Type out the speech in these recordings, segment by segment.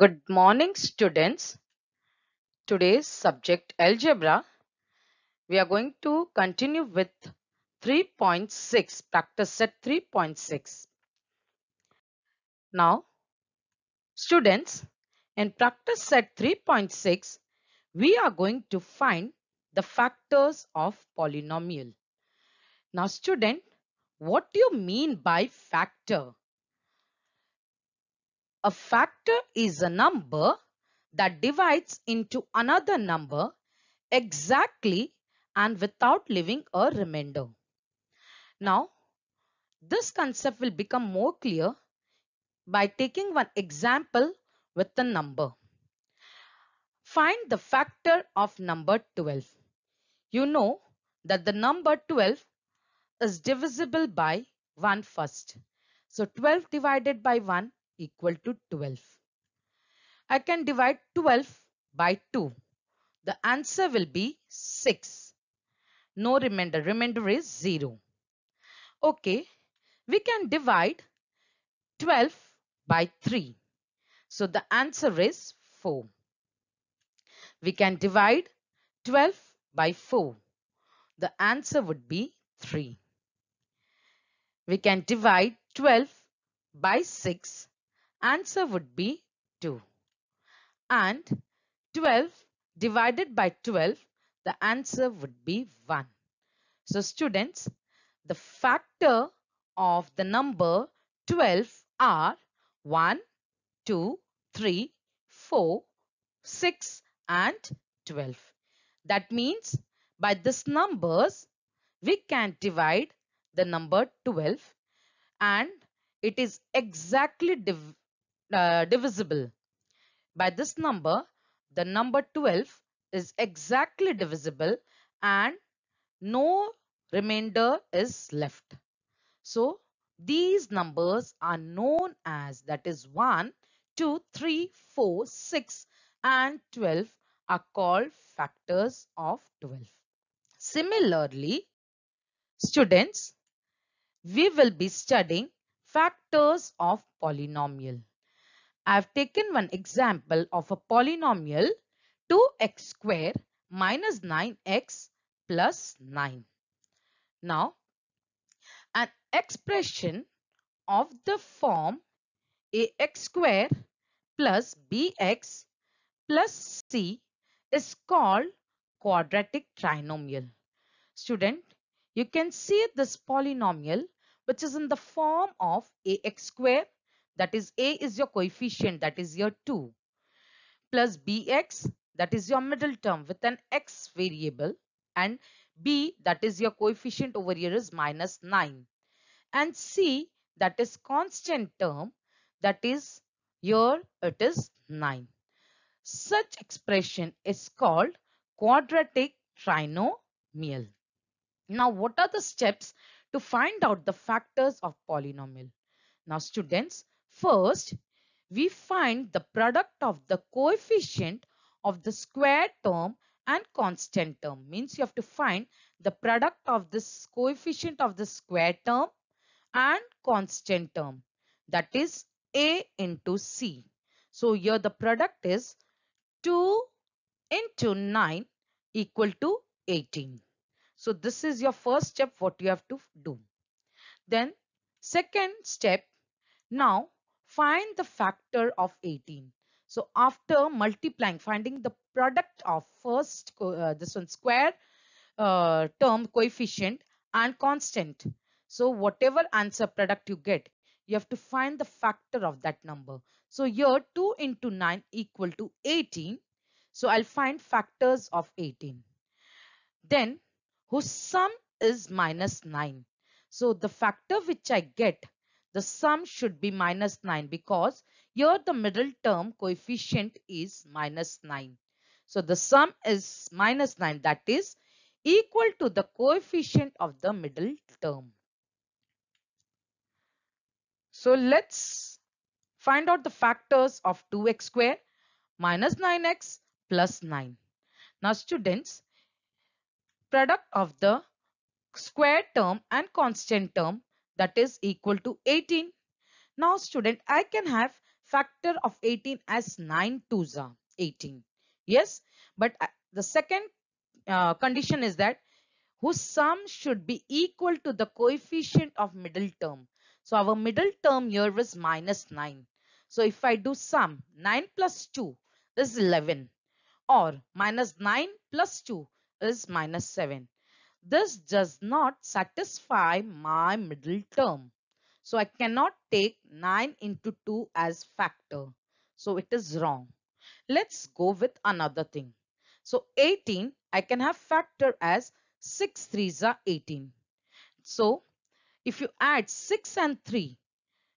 Good morning students. Today's subject algebra. We are going to continue with 3.6 practice set 3.6. Now students in practice set 3.6 we are going to find the factors of polynomial. Now student what do you mean by factor? A factor is a number that divides into another number exactly and without leaving a remainder. Now, this concept will become more clear by taking one example with a number. Find the factor of number 12. You know that the number 12 is divisible by 1 first. So 12 divided by 1 equal to 12. I can divide 12 by 2. The answer will be 6. No remainder. Remainder is 0. Okay. We can divide 12 by 3. So the answer is 4. We can divide 12 by 4. The answer would be 3. We can divide 12 by 6. Answer would be 2. And 12 divided by 12, the answer would be 1. So students, the factor of the number 12 are 1, 2, 3, 4, 6 and 12. That means by these numbers, we can divide the number 12 and it is exactly div uh, divisible. By this number, the number 12 is exactly divisible and no remainder is left. So these numbers are known as that is 1, 2, 3, 4, 6 and 12 are called factors of 12. Similarly, students, we will be studying factors of polynomial. I've taken one example of a polynomial 2x square minus 9x plus 9. Now, an expression of the form ax square plus bx plus c is called quadratic trinomial. Student, you can see this polynomial which is in the form of ax square that is A is your coefficient that is your 2 plus Bx that is your middle term with an X variable and B that is your coefficient over here is minus 9 and C that is constant term that is here it is 9. Such expression is called quadratic trinomial. Now what are the steps to find out the factors of polynomial? Now students, First, we find the product of the coefficient of the square term and constant term. Means you have to find the product of this coefficient of the square term and constant term. That is A into C. So here the product is 2 into 9 equal to 18. So this is your first step what you have to do. Then second step. Now Find the factor of 18. So after multiplying, finding the product of first, uh, this one square uh, term coefficient and constant. So whatever answer product you get, you have to find the factor of that number. So here 2 into 9 equal to 18. So I'll find factors of 18. Then whose sum is minus 9. So the factor which I get the sum should be minus 9 because here the middle term coefficient is minus 9. So the sum is minus 9 that is equal to the coefficient of the middle term. So let's find out the factors of 2x square minus 9x plus 9. Now students, product of the square term and constant term that is equal to 18. Now student, I can have factor of 18 as 9 to 18. Yes, but uh, the second uh, condition is that whose sum should be equal to the coefficient of middle term. So our middle term here is minus 9. So if I do sum 9 plus 2 is 11 or minus 9 plus 2 is minus 7. This does not satisfy my middle term. So I cannot take 9 into 2 as factor. So it is wrong. Let's go with another thing. So 18, I can have factor as 6 3s are 18. So if you add 6 and 3,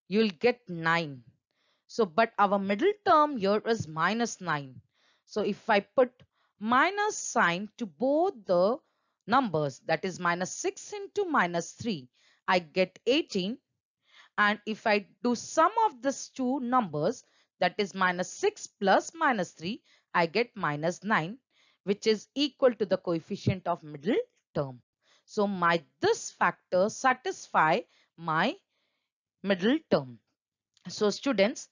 you'll get 9. So but our middle term here is minus 9. So if I put minus sign to both the numbers that is minus 6 into minus 3 I get 18 and if I do sum of these two numbers that is minus 6 plus minus 3 I get minus 9 which is equal to the coefficient of middle term. So my this factor satisfy my middle term. So students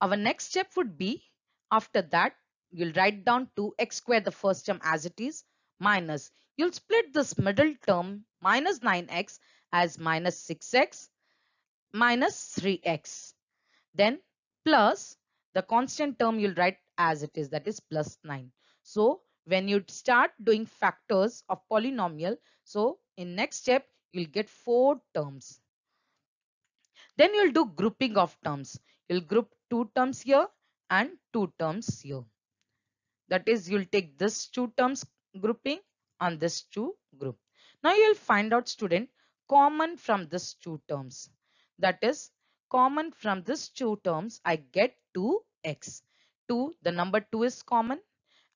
our next step would be after that you'll write down 2x square the first term as it is minus. You'll split this middle term minus 9x as minus 6x minus 3x. Then plus the constant term you'll write as it is that is plus 9. So when you start doing factors of polynomial, so in next step you'll get four terms. Then you'll do grouping of terms. You'll group two terms here and two terms here. That is you'll take this two terms grouping on this two group. Now you'll find out student common from this two terms. That is common from this two terms I get 2x. 2 the number 2 is common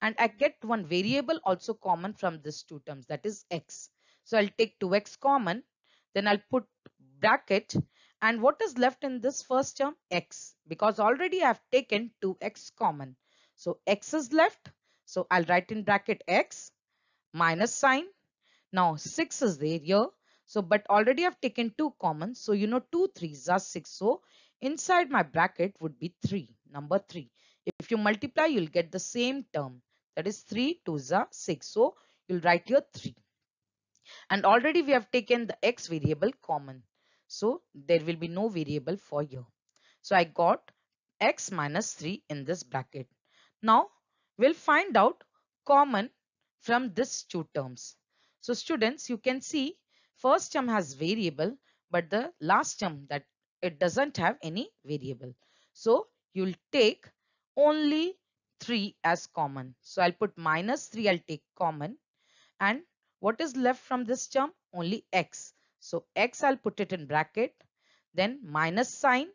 and I get one variable also common from this two terms that is x. So I'll take 2x common then I'll put bracket and what is left in this first term x because already I have taken 2x common. So x is left so I'll write in bracket x minus sign. Now 6 is there here. So but already I've taken 2 common. So you know 2 3s are 6. So inside my bracket would be 3, number 3. If you multiply, you'll get the same term. That is 3 2s are 6. So you'll write here 3. And already we have taken the x variable common. So there will be no variable for you. So I got x minus 3 in this bracket. Now We'll find out common from this two terms. So students, you can see first term has variable, but the last term that it doesn't have any variable. So you'll take only 3 as common. So I'll put minus 3, I'll take common. And what is left from this term? Only x. So x I'll put it in bracket. Then minus sign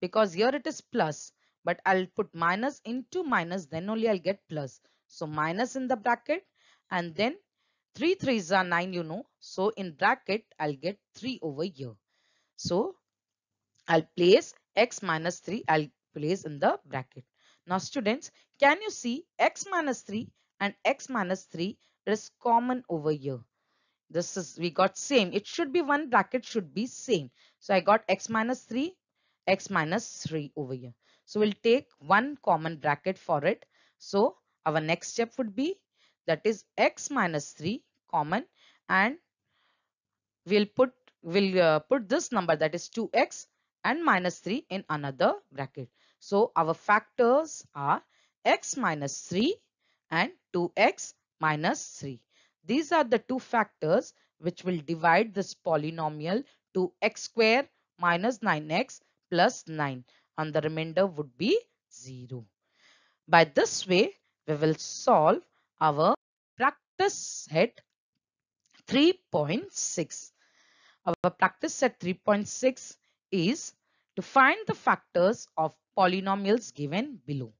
because here it is plus but I'll put minus into minus then only I'll get plus. So minus in the bracket and then 3 threes are 9 you know. So in bracket I'll get 3 over here. So I'll place x minus 3 I'll place in the bracket. Now students can you see x minus 3 and x minus 3 is common over here. This is we got same it should be one bracket should be same. So I got x minus 3 x minus 3 over here. So we'll take one common bracket for it. So our next step would be that is x minus 3 common and we'll put we'll uh, put this number that is 2x and minus 3 in another bracket. So our factors are x minus 3 and 2x minus 3. These are the two factors which will divide this polynomial to x square minus 9x plus 9 and the remainder would be 0. By this way, we will solve our practice set 3.6. Our practice set 3.6 is to find the factors of polynomials given below.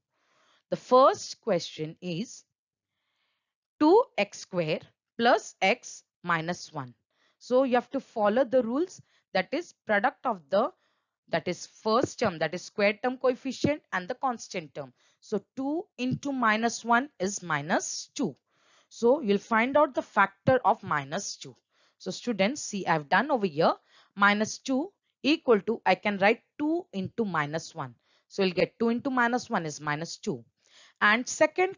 The first question is 2x square plus x minus 1. So you have to follow the rules that is product of the that is first term that is square term coefficient and the constant term. So 2 into minus 1 is minus 2. So you'll find out the factor of minus 2. So students see I've done over here minus 2 equal to I can write 2 into minus 1. So you'll get 2 into minus 1 is minus 2. And second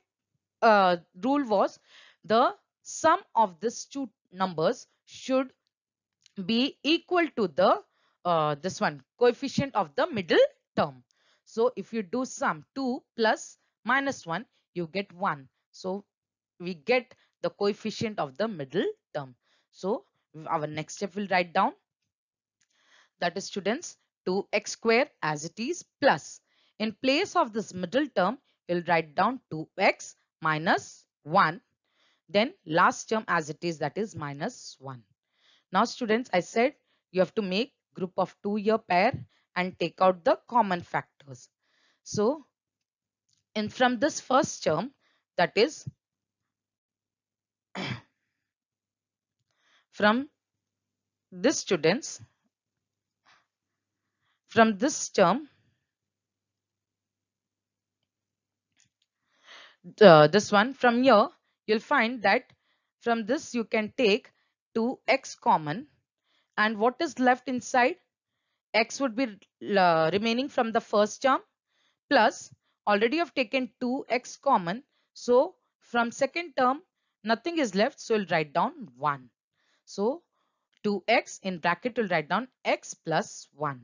uh, rule was the sum of these two numbers should be equal to the uh, this one coefficient of the middle term. So if you do sum 2 plus minus 1, you get 1. So we get the coefficient of the middle term. So our next step will write down that is students 2x square as it is plus in place of this middle term we'll write down 2x minus 1 then last term as it is that is minus 1 now students i said you have to make group of two year pair and take out the common factors. So, in from this first term that is from this students from this term uh, this one from here you'll find that from this you can take 2x common and what is left inside x would be uh, remaining from the first term plus already I've taken 2x common so from second term nothing is left so we'll write down 1 so 2x in bracket will write down x plus 1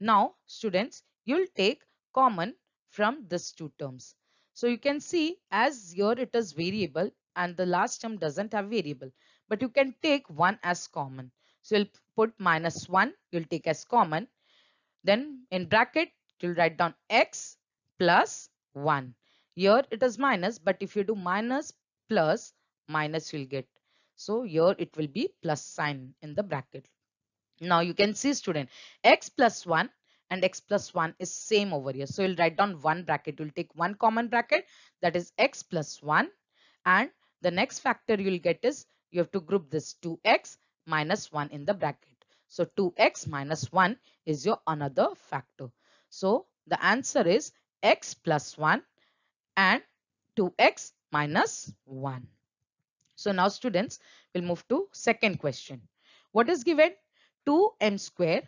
now students you'll take common from these two terms so you can see as here it is variable and the last term doesn't have variable but you can take 1 as common so you'll put minus 1, you'll take as common. Then in bracket, you'll write down x plus 1. Here it is minus, but if you do minus plus, minus you'll get. So here it will be plus sign in the bracket. Now you can see student, x plus 1 and x plus 1 is same over here. So you'll write down one bracket. You'll take one common bracket that is x plus 1 and the next factor you'll get is you have to group this 2x minus 1 in the bracket. So 2x minus 1 is your another factor. So the answer is x plus 1 and 2x minus 1. So now students will move to second question. What is given? 2m square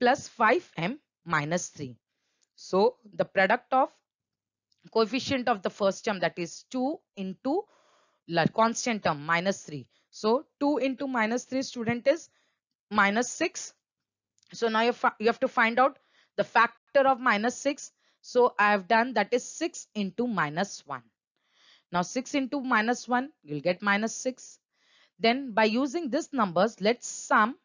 plus 5m minus 3. So the product of coefficient of the first term that is 2 into constant term minus 3. So 2 into minus 3 student is minus 6. So now you, you have to find out the factor of minus 6. So I have done that is 6 into minus 1. Now 6 into minus 1, you'll get minus 6. Then by using these numbers, let's sum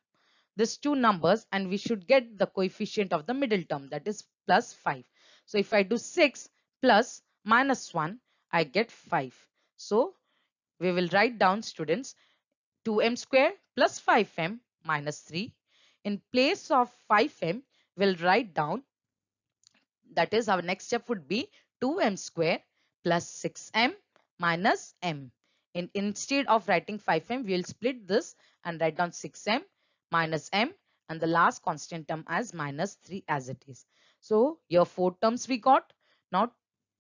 these two numbers and we should get the coefficient of the middle term that is plus 5. So if I do 6 plus minus 1, I get 5. So we will write down students 2m square plus 5m minus 3. In place of 5m, we'll write down that is our next step would be 2m square plus 6m minus m. In, instead of writing 5m, we'll split this and write down 6m minus m and the last constant term as minus 3 as it is. So your four terms we got. Now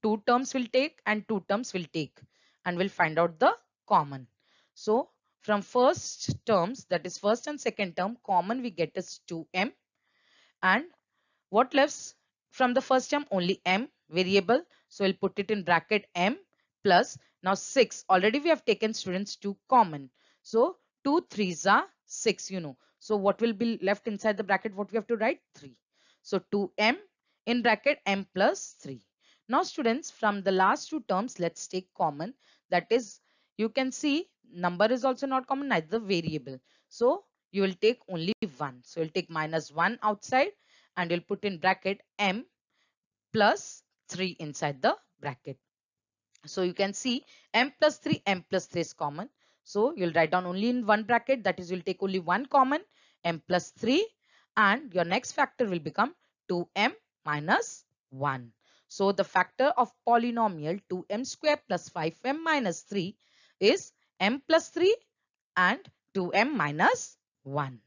two terms will take and two terms will take and we'll find out the common. So from first terms, that is first and second term, common we get is 2m. And what left from the first term? Only m variable. So we'll put it in bracket m plus. Now 6, already we have taken students to common. So 2 3s are 6, you know. So what will be left inside the bracket? What we have to write? 3. So 2m in bracket m plus 3. Now students, from the last two terms, let's take common. That is, you can see number is also not common as the variable so you will take only one so you'll take minus one outside and you'll put in bracket m plus 3 inside the bracket so you can see m plus 3 m plus 3 is common so you'll write down only in one bracket that is you'll take only one common m plus 3 and your next factor will become 2m minus 1 so the factor of polynomial 2m square plus 5m minus 3 is m plus 3 and 2m minus 1.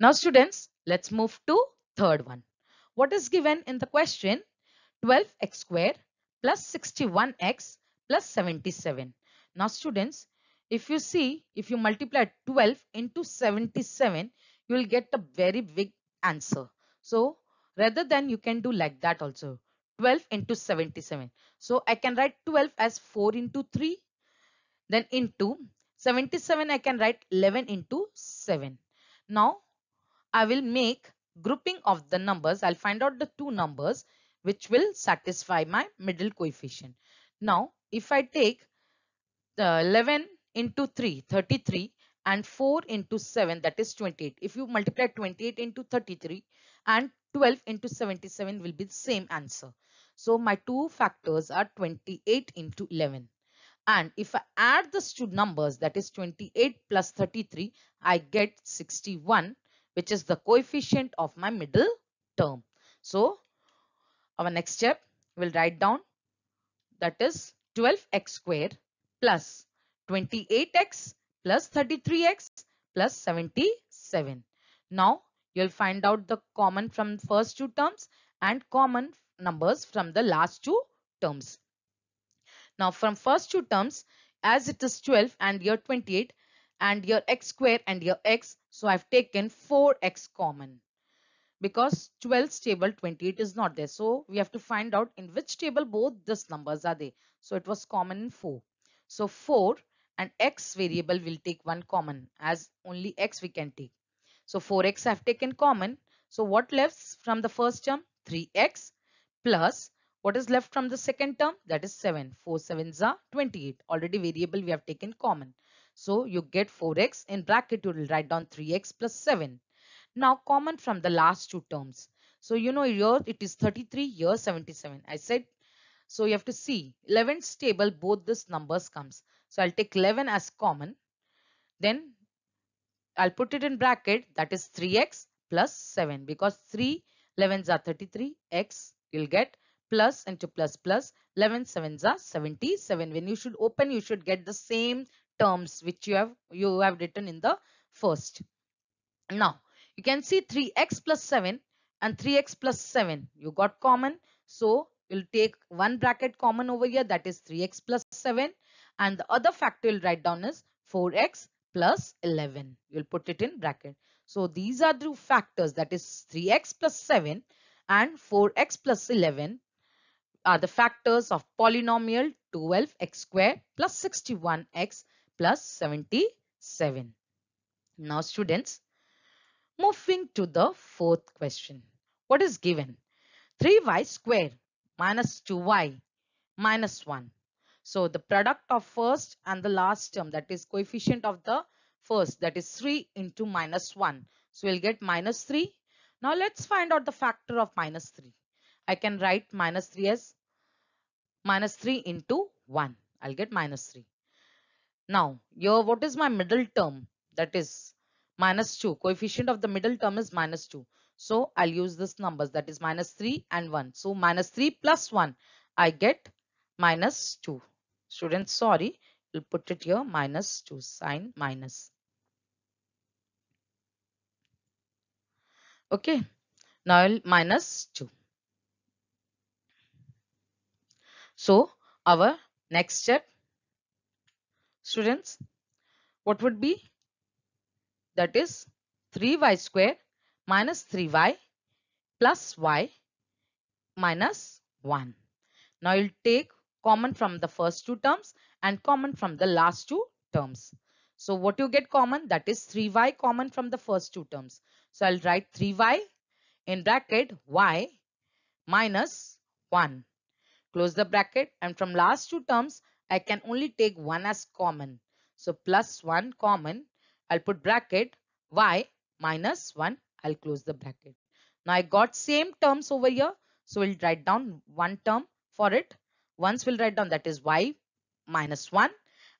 Now students, let's move to third one. What is given in the question? 12x square plus 61x plus 77. Now students, if you see, if you multiply 12 into 77, you will get a very big answer. So rather than you can do like that also. 12 into 77. So I can write 12 as 4 into 3. Then into 77 I can write 11 into 7. Now I will make grouping of the numbers. I'll find out the two numbers which will satisfy my middle coefficient. Now if I take the 11 into 3, 33 and 4 into 7 that is 28. If you multiply 28 into 33 and 12 into 77 will be the same answer. So my two factors are 28 into 11. And if I add the two numbers, that is 28 plus 33, I get 61, which is the coefficient of my middle term. So our next step, we'll write down that is 12x squared plus 28x plus 33x plus 77. Now You'll find out the common from first two terms and common numbers from the last two terms. Now from first two terms, as it is 12 and year 28 and year x square and year x, so I've taken 4x common because 12's table 28 is not there. So we have to find out in which table both these numbers are there. So it was common in 4. So 4 and x variable will take one common as only x we can take. So 4x I've taken common. So what left from the first term? 3x plus what is left from the second term? That is 7. 4 7s are 28. Already variable we have taken common. So you get 4x in bracket you will write down 3x plus 7. Now common from the last two terms. So you know year it is 33 here 77. I said so you have to see 11 table both these numbers comes. So I'll take 11 as common. Then I'll put it in bracket that is 3x plus 7 because 3 11s are 33 x you'll get plus into plus plus 11 7s are 77 when you should open you should get the same terms which you have you have written in the first now you can see 3x plus 7 and 3x plus 7 you got common so you'll take one bracket common over here that is 3x plus 7 and the other factor you'll write down is 4x plus 11. You'll put it in bracket. So these are the factors that is 3x plus 7 and 4x plus 11 are the factors of polynomial 12x square plus 61x plus 77. Now students, moving to the fourth question. What is given? 3y square minus 2y minus 1 so the product of first and the last term that is coefficient of the first that is 3 into minus 1. So we'll get minus 3. Now let's find out the factor of minus 3. I can write minus 3 as minus 3 into 1. I'll get minus 3. Now your what is my middle term that is minus 2. Coefficient of the middle term is minus 2. So I'll use this numbers that is minus 3 and 1. So minus 3 plus 1 I get minus 2. Students, sorry, we'll put it here minus 2 sine minus. Okay, now I'll minus 2. So, our next step, students, what would be? That is 3y square minus 3y plus y minus 1. Now, you'll take common from the first two terms and common from the last two terms. So what you get common that is 3y common from the first two terms. So I'll write 3y in bracket y minus 1. Close the bracket and from last two terms I can only take 1 as common. So plus 1 common I'll put bracket y minus 1 I'll close the bracket. Now I got same terms over here so we'll write down one term for it once we'll write down that is y minus 1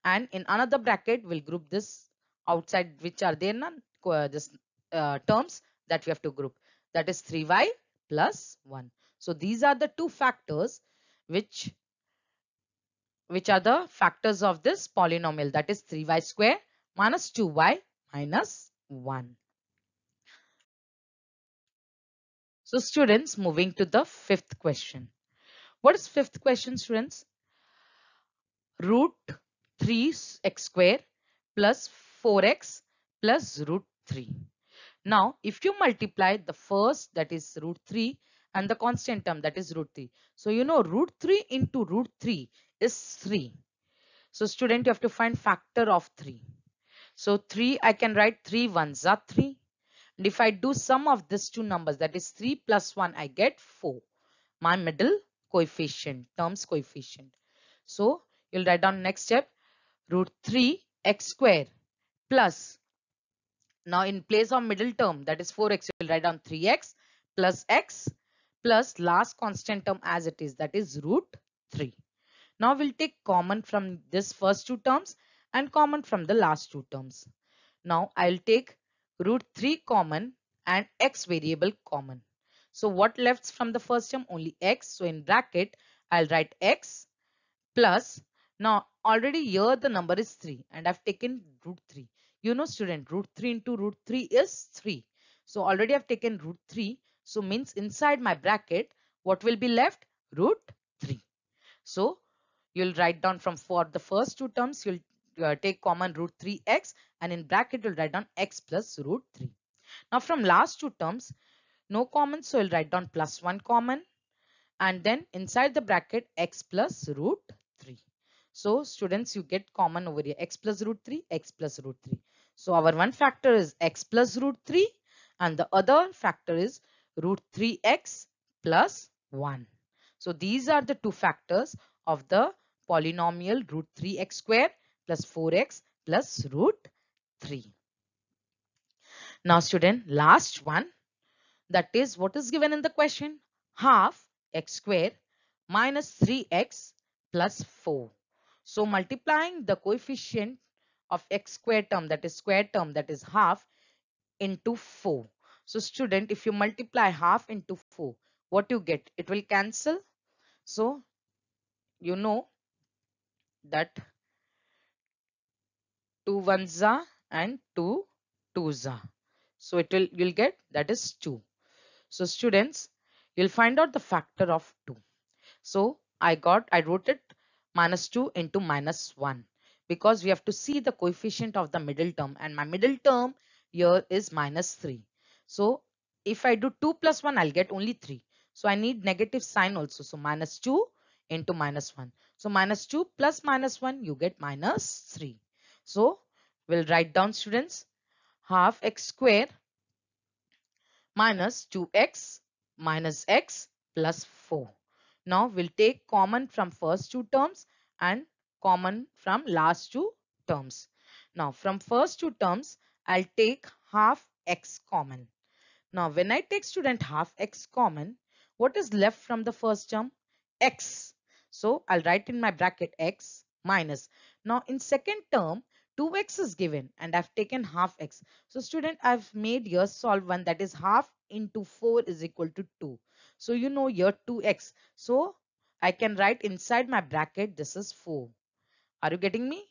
and in another bracket we'll group this outside which are there none uh, this uh, terms that we have to group that is 3y plus 1 so these are the two factors which which are the factors of this polynomial that is 3y square minus 2y minus 1 so students moving to the fifth question what is fifth question, students? Root 3x square plus 4x plus root 3. Now, if you multiply the first that is root 3 and the constant term that is root 3. So, you know root 3 into root 3 is 3. So, student you have to find factor of 3. So, 3 I can write 3 ones are 3. And if I do sum of these two numbers that is 3 plus 1 I get 4. My middle coefficient, terms coefficient. So you'll write down next step root 3 x square plus now in place of middle term that is 4x you'll write down 3x plus x plus last constant term as it is that is root 3. Now we'll take common from this first two terms and common from the last two terms. Now I'll take root 3 common and x variable common. So what left from the first term? Only x. So in bracket, I'll write x plus. Now already here the number is 3 and I've taken root 3. You know student, root 3 into root 3 is 3. So already I've taken root 3. So means inside my bracket, what will be left? Root 3. So you'll write down from for the first two terms, you'll uh, take common root 3x and in bracket you'll write down x plus root 3. Now from last two terms, no common so we'll write down plus 1 common and then inside the bracket x plus root 3. So students you get common over here x plus root 3 x plus root 3. So our one factor is x plus root 3 and the other factor is root 3x plus 1. So these are the two factors of the polynomial root 3x square plus 4x plus root 3. Now student last one that is what is given in the question. Half x square minus 3x plus 4. So multiplying the coefficient of x square term that is square term that is half into 4. So student if you multiply half into 4 what you get it will cancel. So you know that 2 ones are and 2 twos are. So it will you'll get that is 2. So students, you'll find out the factor of 2. So I got, I wrote it minus 2 into minus 1 because we have to see the coefficient of the middle term and my middle term here is minus 3. So if I do 2 plus 1, I'll get only 3. So I need negative sign also. So minus 2 into minus 1. So minus 2 plus minus 1, you get minus 3. So we'll write down students half x square minus 2x minus x plus 4. Now we'll take common from first two terms and common from last two terms. Now from first two terms, I'll take half x common. Now when I take student half x common, what is left from the first term? x. So I'll write in my bracket x minus. Now in second term, 2x is given and I've taken half x. So student, I've made your solve 1 that is half into 4 is equal to 2. So you know your 2x. So I can write inside my bracket this is 4. Are you getting me?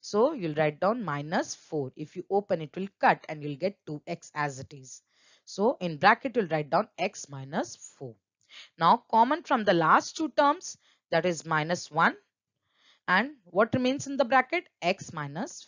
So you'll write down minus 4. If you open it will cut and you'll get 2x as it is. So in bracket you'll write down x minus 4. Now common from the last two terms that is minus 1 and what remains in the bracket x minus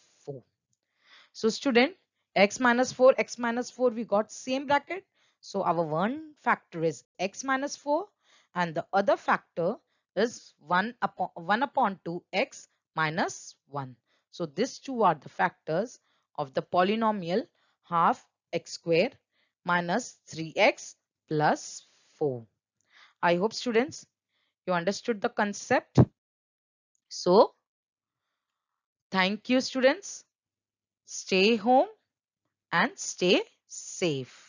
so student, x minus 4, x minus 4, we got same bracket. So our one factor is x minus 4 and the other factor is 1 upon, 1 upon 2x minus 1. So these two are the factors of the polynomial half x square minus 3x plus 4. I hope students you understood the concept. So thank you students. Stay home and stay safe.